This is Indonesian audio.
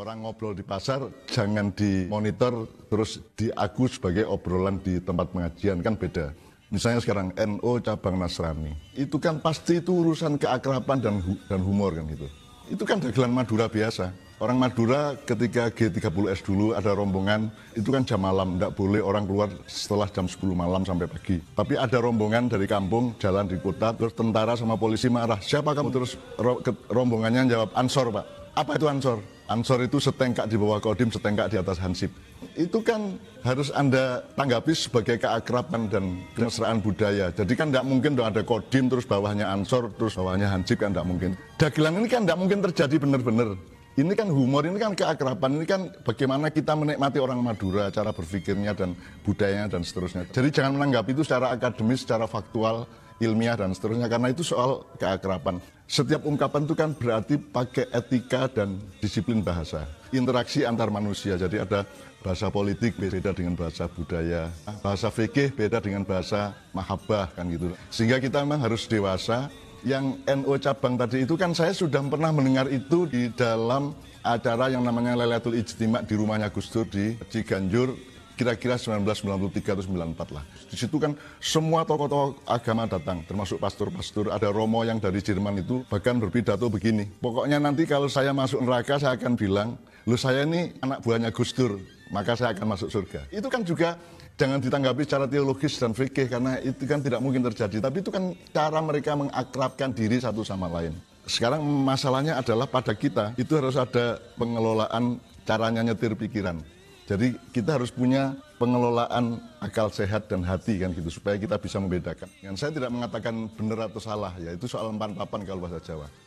orang ngobrol di pasar jangan dimonitor terus diaku sebagai obrolan di tempat pengajian kan beda misalnya sekarang NO cabang Nasrani, itu kan pasti itu urusan keakraban dan hu dan humor kan gitu. Itu kan dagelan Madura biasa. Orang Madura ketika G30S dulu ada rombongan, itu kan jam malam, tidak boleh orang keluar setelah jam 10 malam sampai pagi. Tapi ada rombongan dari kampung, jalan di kota, terus tentara sama polisi marah. Siapa kamu? Terus rombongannya jawab, Ansor Pak. Apa itu Ansor? Ansor itu setengkak di bawah Kodim, setengkak di atas Hansip itu kan harus Anda tanggapi sebagai keakraban dan kemesraan budaya. Jadi kan tidak mungkin dong ada Kodim, terus bawahnya Ansor, terus bawahnya Hansip, kan tidak mungkin. Dagelan ini kan tidak mungkin terjadi benar-benar. Ini kan humor, ini kan keakraban, ini kan bagaimana kita menikmati orang Madura, cara berpikirnya dan budayanya dan seterusnya. Jadi jangan menanggapi itu secara akademis, secara faktual, ilmiah dan seterusnya karena itu soal keakraban. Setiap ungkapan itu kan berarti pakai etika dan disiplin bahasa interaksi antar manusia. Jadi ada bahasa politik beda dengan bahasa budaya, ah, bahasa fikih beda dengan bahasa mahabbah kan gitu. Sehingga kita memang harus dewasa. Yang NO cabang tadi itu kan saya sudah pernah mendengar itu di dalam acara yang namanya Lailatul Ijtima di rumahnya Gus Dur di Ciganjur kira-kira 1993 atau 94 lah. Di situ kan semua tokoh-tokoh agama datang, termasuk pastor-pastor. Ada Romo yang dari Jerman itu bahkan berpidato begini. Pokoknya nanti kalau saya masuk neraka saya akan bilang, lu saya ini anak buahnya Gus Dur, maka saya akan masuk surga. Itu kan juga jangan ditanggapi secara teologis dan fikih karena itu kan tidak mungkin terjadi. Tapi itu kan cara mereka mengakrabkan diri satu sama lain. Sekarang masalahnya adalah pada kita itu harus ada pengelolaan caranya nyetir pikiran. Jadi kita harus punya pengelolaan akal sehat dan hati kan gitu supaya kita bisa membedakan. Dan saya tidak mengatakan benar atau salah ya itu soal papan kalau bahasa Jawa.